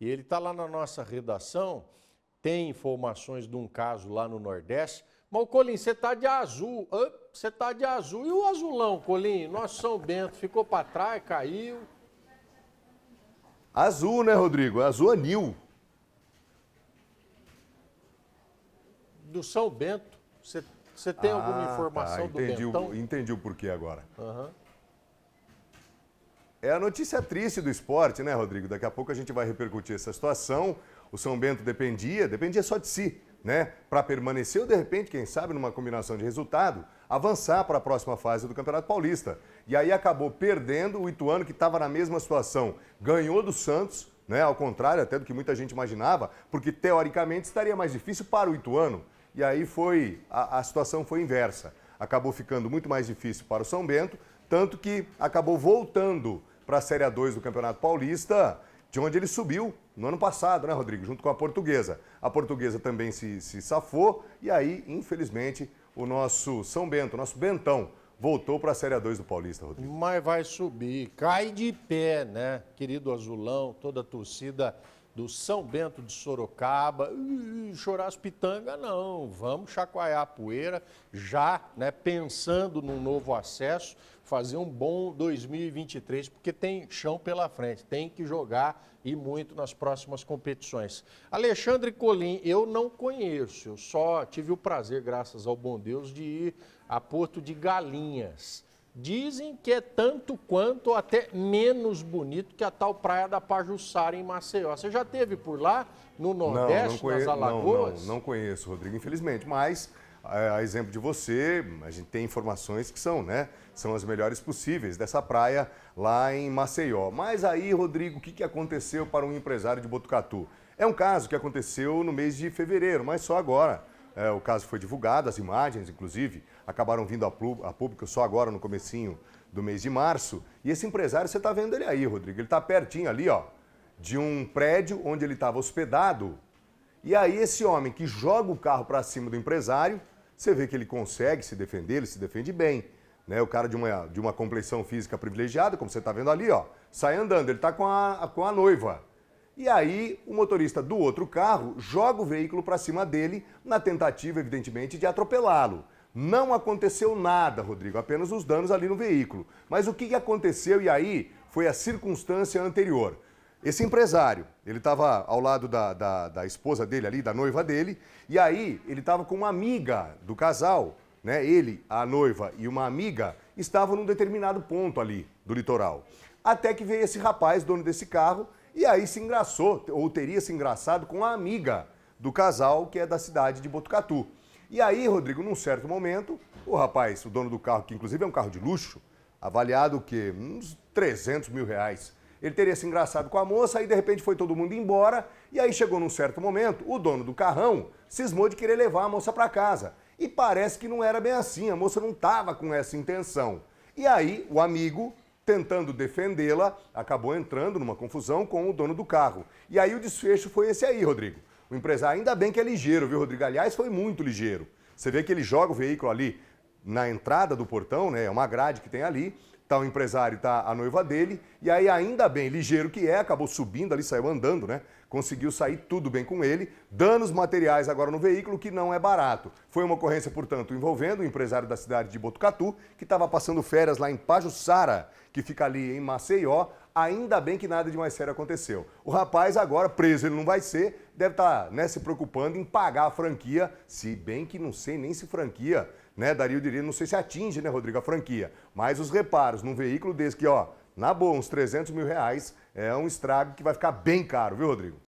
E ele está lá na nossa redação, tem informações de um caso lá no Nordeste. Mas, Colim, você está de azul. Você está de azul. E o azulão, Colim? Nosso São Bento ficou para trás, caiu. Azul, né, Rodrigo? Azul anil. Do São Bento. Você tem ah, alguma tá. informação tá, entendi, do Bentão? O, entendi o porquê agora. Uhum. É a notícia triste do esporte, né, Rodrigo? Daqui a pouco a gente vai repercutir essa situação. O São Bento dependia, dependia só de si, né? Para permanecer ou, de repente, quem sabe, numa combinação de resultado, avançar para a próxima fase do Campeonato Paulista. E aí acabou perdendo o Ituano, que estava na mesma situação. Ganhou do Santos, né? Ao contrário até do que muita gente imaginava, porque teoricamente estaria mais difícil para o Ituano. E aí foi, a, a situação foi inversa. Acabou ficando muito mais difícil para o São Bento, tanto que acabou voltando para a Série 2 do Campeonato Paulista, de onde ele subiu no ano passado, né, Rodrigo? Junto com a Portuguesa. A Portuguesa também se, se safou e aí, infelizmente, o nosso São Bento, nosso Bentão, voltou para a Série 2 do Paulista, Rodrigo. Mas vai subir, cai de pé, né? Querido Azulão, toda a torcida do São Bento de Sorocaba, uh, chorar as pitangas, não. Vamos chacoalhar a poeira, já né, pensando num novo acesso, fazer um bom 2023, porque tem chão pela frente, tem que jogar e muito nas próximas competições. Alexandre Colim, eu não conheço, eu só tive o prazer, graças ao bom Deus, de ir a Porto de Galinhas. Dizem que é tanto quanto, até menos bonito que a tal praia da Pajuçara em Maceió. Você já teve por lá, no Nordeste, não, não nas Alagoas? Não, não, não conheço, Rodrigo, infelizmente. Mas, a exemplo de você, a gente tem informações que são, né? São as melhores possíveis dessa praia lá em Maceió. Mas aí, Rodrigo, o que, que aconteceu para um empresário de Botucatu? É um caso que aconteceu no mês de fevereiro, mas só agora. É, o caso foi divulgado, as imagens, inclusive, acabaram vindo a, a público só agora, no comecinho do mês de março. E esse empresário, você está vendo ele aí, Rodrigo, ele está pertinho ali, ó, de um prédio onde ele estava hospedado. E aí esse homem que joga o carro para cima do empresário, você vê que ele consegue se defender, ele se defende bem. Né? O cara de uma, de uma complexão física privilegiada, como você está vendo ali, ó, sai andando, ele está com a, com a noiva. E aí, o motorista do outro carro joga o veículo para cima dele, na tentativa, evidentemente, de atropelá-lo. Não aconteceu nada, Rodrigo, apenas os danos ali no veículo. Mas o que aconteceu e aí foi a circunstância anterior. Esse empresário, ele estava ao lado da, da, da, esposa dele ali, da noiva dele, e aí ele estava com uma amiga do casal, né? Ele, a noiva e uma amiga estavam num determinado ponto ali do litoral. Até que veio esse rapaz, dono desse carro, e aí se engraçou, ou teria se engraçado, com a amiga do casal, que é da cidade de Botucatu. E aí, Rodrigo, num certo momento, o rapaz, o dono do carro, que inclusive é um carro de luxo, avaliado o quê? Uns 300 mil reais. Ele teria se engraçado com a moça, aí de repente foi todo mundo embora, e aí chegou num certo momento, o dono do carrão cismou de querer levar a moça para casa. E parece que não era bem assim, a moça não estava com essa intenção. E aí, o amigo tentando defendê-la, acabou entrando numa confusão com o dono do carro. E aí o desfecho foi esse aí, Rodrigo. O empresário, ainda bem que é ligeiro, viu, Rodrigo? Aliás, foi muito ligeiro. Você vê que ele joga o veículo ali na entrada do portão, né? É uma grade que tem ali tá o empresário, tá a noiva dele, e aí ainda bem, ligeiro que é, acabou subindo ali, saiu andando, né? Conseguiu sair tudo bem com ele, danos materiais agora no veículo, que não é barato. Foi uma ocorrência, portanto, envolvendo o empresário da cidade de Botucatu, que estava passando férias lá em Pajuçara, que fica ali em Maceió, ainda bem que nada de mais sério aconteceu. O rapaz agora, preso ele não vai ser, deve estar tá, né, se preocupando em pagar a franquia, se bem que não sei nem se franquia né, daria o direito, não sei se atinge, né, Rodrigo, a franquia, mas os reparos num veículo desse que, ó, na boa, uns 300 mil reais, é um estrago que vai ficar bem caro, viu, Rodrigo?